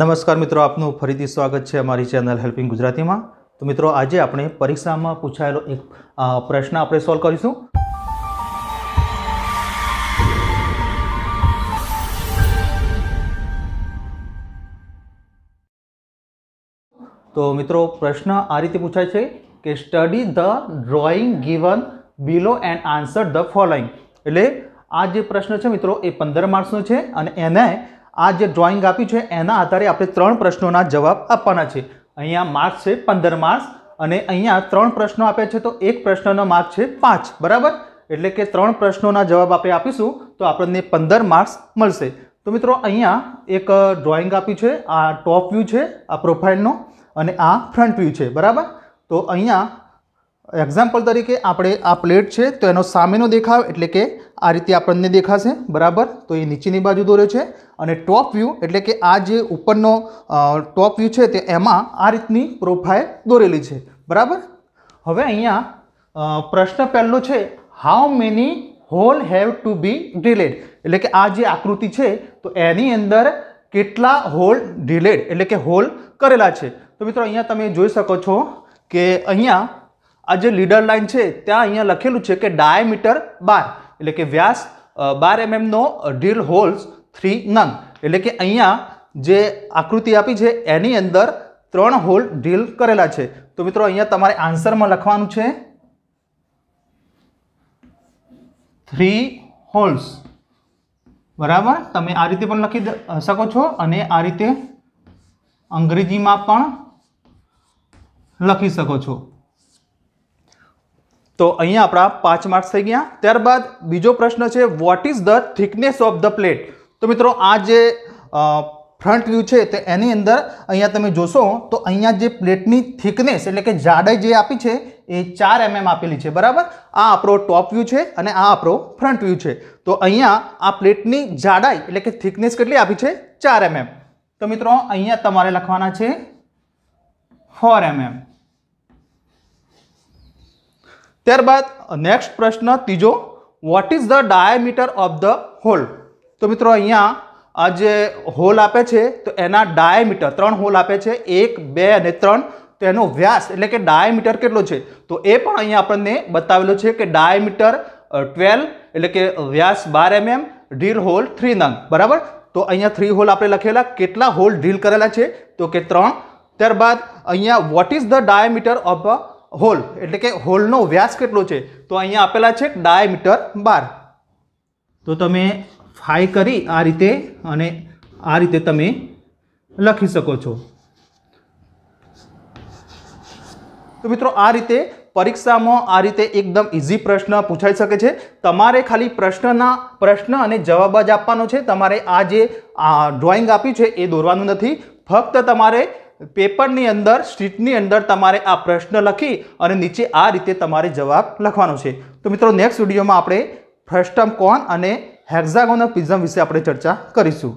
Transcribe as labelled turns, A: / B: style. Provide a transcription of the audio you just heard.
A: નમસ્કાર મિત્રો આપનું ફરીથી સ્વાગત છે અમારી ચેનલ હેલ્પિંગ ગુજરાતીમાં તો મિત્રો આજે આપણે પરીક્ષામાં પૂછાયેલો એક પ્રશ્ન આપણે સોલ્વ કરીશું તો મિત્રો પ્રશ્ન આ રીતે પૂછાય છે કે study the drawing given below and answer the following એટલે આ જે પ્રશ્ન છે મિત્રો એ પંદર માર્ક્સનો છે અને એને આ જે ડ્રોઈંગ આપ્યું છે એના આધારે આપણે ત્રણ પ્રશ્નોના જવાબ આપવાના છે અહીંયા માર્ક્સ છે પંદર માર્ક્સ અને અહીંયા ત્રણ પ્રશ્નો આપ્યા છે તો એક પ્રશ્નનો માર્ક છે પાંચ બરાબર એટલે કે ત્રણ પ્રશ્નોના જવાબ આપણે આપીશું તો આપણને પંદર માર્ક્સ મળશે તો મિત્રો અહીંયા એક ડ્રોઈંગ આપ્યું છે આ ટોપ વ્યૂ છે આ પ્રોફાઇલનો અને આ ફ્રન્ટ વ્યૂ છે બરાબર તો અહીંયા એક્ઝામ્પલ તરીકે આપણે આ પ્લેટ છે તો એનો સામેનો દેખાવ એટલે કે આ રીતે આપણને દેખાશે બરાબર તો એ નીચેની બાજુ દોર્યો છે અને ટોપ વ્યૂ એટલે કે આ જે ઉપરનો ટોપ વ્યૂ છે તે એમાં આ રીતની પ્રોફાઇલ દોરેલી છે બરાબર હવે અહીંયા પ્રશ્ન પહેલો છે how many hole have to be drilled એટલે કે આ જે આકૃતિ છે તો એની અંદર કેટલા હોલ ડિલેડ એટલે કે હોલ કરેલા છે તો મિત્રો અહીંયા તમે જોઈ શકો છો કે અહીંયા આ જે લીડર લાઇન છે ત્યાં અહીંયા લખેલું છે કે ડાયમીટર બાર એટલે કે વ્યાસ બાર એમએમનો ડ્રીલ હોલ્સ થ્રી નન એટલે કે અહીંયા જે આકૃતિ આપી છે એની અંદર ત્રણ હોલ ડ્રીલ કરેલા છે તો મિત્રો અહીંયા તમારે આન્સરમાં લખવાનું છે થ્રી હોલ્સ બરાબર તમે આ રીતે પણ લખી શકો છો અને આ રીતે અંગ્રેજીમાં પણ લખી શકો છો તો અહીંયા આપણા પાંચ માર્ક્સ થઈ ગયા ત્યારબાદ બીજો પ્રશ્ન છે what is the thickness of the plate તો મિત્રો આ જે ફ્રન્ટ વ્યૂ છે તે એની અંદર અહીંયા તમે જોશો તો અહીંયા જે પ્લેટની થિકનેસ એટલે કે જાડાઈ જે આપી છે એ ચાર એમએમ mm આપેલી છે બરાબર આ આપણો ટોપ વ્યૂ છે અને આ આપણો ફ્રન્ટ વ્યૂ છે તો અહીંયા આ પ્લેટની જાડાઈ એટલે કે થિકનેસ કેટલી આપી છે ચાર એમએમ mm. તો મિત્રો અહીંયા તમારે લખવાના છે ફોર એમએમ mm. ત્યારબાદ નેક્સ્ટ પ્રશ્ન ત્રીજો what is the diameter of the hole તો મિત્રો અહીંયા આ જે હોલ આપે છે તો એના ડાયામીટર ત્રણ હોલ આપે છે એક બે અને ત્રણ તો એનો વ્યાસ એટલે કે ડાયામીટર કેટલો છે તો એ પણ અહીંયા આપણને બતાવેલો છે કે ડાયામીટર ટ્વેલ્વ એટલે કે વ્યાસ બાર એમએમ ડ્રીલ હોલ થ્રી નંગ બરાબર તો અહીંયા થ્રી હોલ આપણે લખેલા કેટલા હોલ ડ્રીલ કરેલા છે તો કે ત્રણ ત્યારબાદ અહીંયા what is the diameter of hole એટલે કે હોલનો વ્યાસ કેટલો છે તો અહીંયા આપેલા છે ડાયમીટર બાર તો તમે ફાઈ કરી આ રીતે અને આ રીતે તમે લખી શકો છો તો મિત્રો આ રીતે પરીક્ષામાં આ રીતે એકદમ ઇઝી પ્રશ્ન પૂછાઈ શકે છે તમારે ખાલી પ્રશ્નના પ્રશ્ન અને જવાબ જ આપવાનો છે તમારે આ જે ડ્રોઈંગ આપ્યું છે એ દોરવાનું નથી ફક્ત તમારે પેપરની અંદર સ્ટ્રીટની અંદર તમારે આ પ્રશ્ન લખી અને નીચે આ રીતે તમારે જવાબ લખવાનો છે તો મિત્રો નેક્સ્ટ વિડીયોમાં આપણે ફ્રસ્ટમ કોન અને હેક્ઝાગોનલ પ્રિઝમ વિશે આપણે ચર્ચા કરીશું